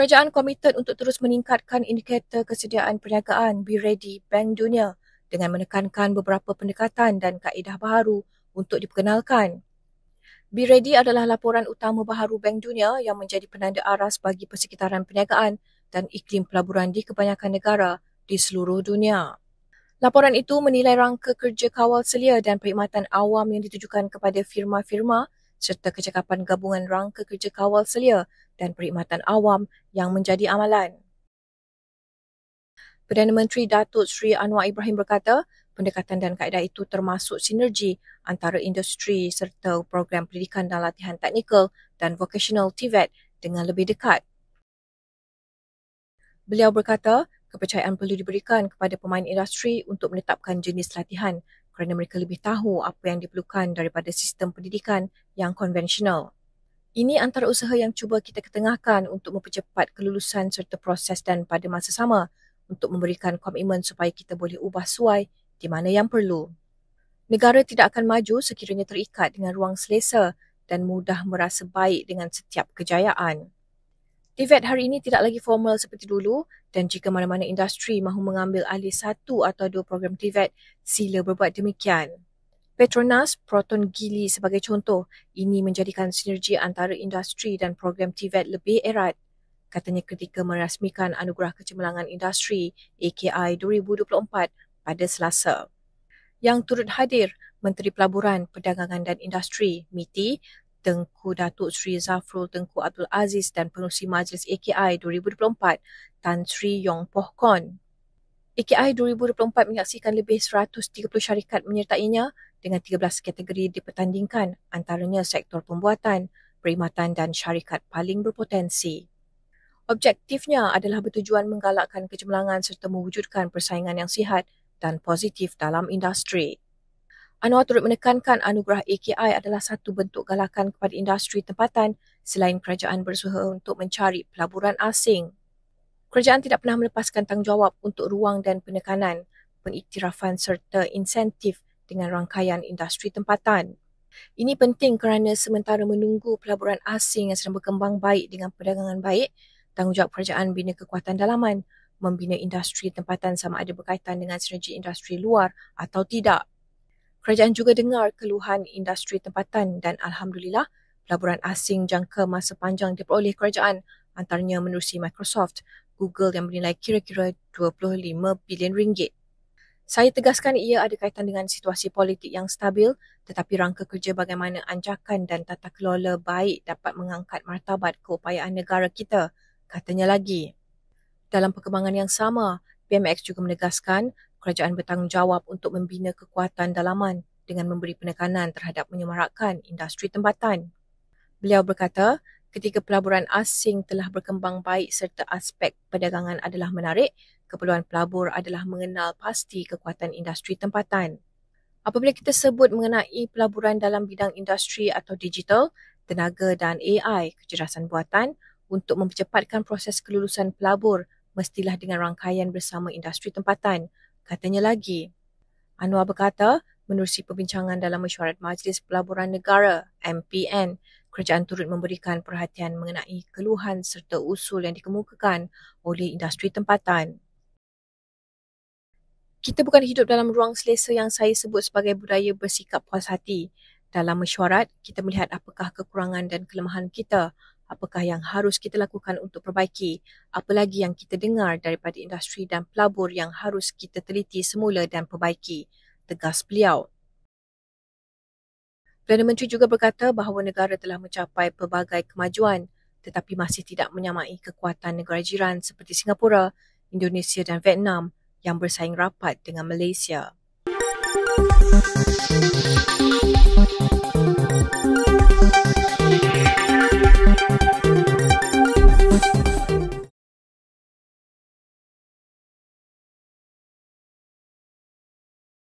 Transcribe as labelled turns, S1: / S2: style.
S1: Kerajaan komited untuk terus meningkatkan indikator kesediaan perniagaan Be Ready Bank Dunia dengan menekankan beberapa pendekatan dan kaedah baru untuk diperkenalkan. Be Ready adalah laporan utama baharu Bank Dunia yang menjadi penanda aras bagi persekitaran perniagaan dan iklim pelaburan di kebanyakan negara di seluruh dunia. Laporan itu menilai rangka kerja kawal selia dan perkhidmatan awam yang ditujukan kepada firma-firma serta kecakapan gabungan rangka kerja kawal selia dan perkhidmatan awam yang menjadi amalan. Perdana Menteri Datuk Sri Anwar Ibrahim berkata, pendekatan dan kaedah itu termasuk sinergi antara industri serta program pendidikan dan latihan teknikal dan vocational TVET dengan lebih dekat. Beliau berkata, kepercayaan perlu diberikan kepada pemain industri untuk menetapkan jenis latihan kerana mereka lebih tahu apa yang diperlukan daripada sistem pendidikan yang konvensional. Ini antara usaha yang cuba kita ketengahkan untuk mempercepat kelulusan serta proses dan pada masa sama untuk memberikan komitmen supaya kita boleh ubah suai di mana yang perlu. Negara tidak akan maju sekiranya terikat dengan ruang selesa dan mudah merasa baik dengan setiap kejayaan. Event hari ini tidak lagi formal seperti dulu dan jika mana-mana industri mahu mengambil alih satu atau dua program TVET, e sila berbuat demikian. Petronas Proton Gili sebagai contoh, ini menjadikan sinergi antara industri dan program TVET e lebih erat. Katanya ketika merasmikan Anugerah Kecemerlangan Industri AKI 2024 pada Selasa. Yang turut hadir Menteri Pelaburan, Perdagangan dan Industri, MITI, Tengku Datuk Sri Zafrul Tengku Abdul Aziz dan Pengerusi Majlis AKI 2024 Tan Sri Yong Poh Kon. AKI 2024 menyaksikan lebih 130 syarikat menyertainya dengan 13 kategori dipertandingkan antaranya sektor pembuatan, perkhidmatan dan syarikat paling berpotensi. Objektifnya adalah bertujuan menggalakkan kecemerlangan serta mewujudkan persaingan yang sihat dan positif dalam industri. Anwar turut menekankan anugerah AKI adalah satu bentuk galakan kepada industri tempatan selain kerajaan bersuha untuk mencari pelaburan asing. Kerajaan tidak pernah melepaskan tanggungjawab untuk ruang dan penekanan, pengiktirafan serta insentif dengan rangkaian industri tempatan. Ini penting kerana sementara menunggu pelaburan asing yang sedang berkembang baik dengan perdagangan baik, tanggungjawab kerajaan bina kekuatan dalaman membina industri tempatan sama ada berkaitan dengan sinergi industri luar atau tidak. Kerajaan juga dengar keluhan industri tempatan dan alhamdulillah pelaburan asing jangka masa panjang diperoleh kerajaan antaranya menerusi Microsoft, Google yang bernilai kira-kira 25 bilion ringgit. Saya tegaskan ia ada kaitan dengan situasi politik yang stabil tetapi rangka kerja bagaimana anjakan dan tata kelola baik dapat mengangkat martabat keupayaan negara kita, katanya lagi. Dalam perkembangan yang sama, PMX juga menegaskan kerajaan bertanggungjawab untuk membina kekuatan dalaman dengan memberi penekanan terhadap menyemarakkan industri tempatan. Beliau berkata, ketika pelaburan asing telah berkembang baik serta aspek perdagangan adalah menarik, keperluan pelabur adalah mengenal pasti kekuatan industri tempatan. Apabila kita sebut mengenai pelaburan dalam bidang industri atau digital, tenaga dan AI, kecerdasan buatan, untuk mempercepatkan proses kelulusan pelabur mestilah dengan rangkaian bersama industri tempatan Katanya lagi, Anwar berkata, menerusi perbincangan dalam mesyuarat Majlis Pelaburan Negara MPN, kerajaan turut memberikan perhatian mengenai keluhan serta usul yang dikemukakan oleh industri tempatan. Kita bukan hidup dalam ruang selesa yang saya sebut sebagai budaya bersikap puas hati. Dalam mesyuarat, kita melihat apakah kekurangan dan kelemahan kita apakah yang harus kita lakukan untuk perbaiki, apa lagi yang kita dengar daripada industri dan pelabur yang harus kita teliti semula dan perbaiki, tegas beliau. Perdana Menteri juga berkata bahawa negara telah mencapai pelbagai kemajuan tetapi masih tidak menyamai kekuatan negara jiran seperti Singapura, Indonesia dan Vietnam yang bersaing rapat dengan Malaysia. Música Thank you.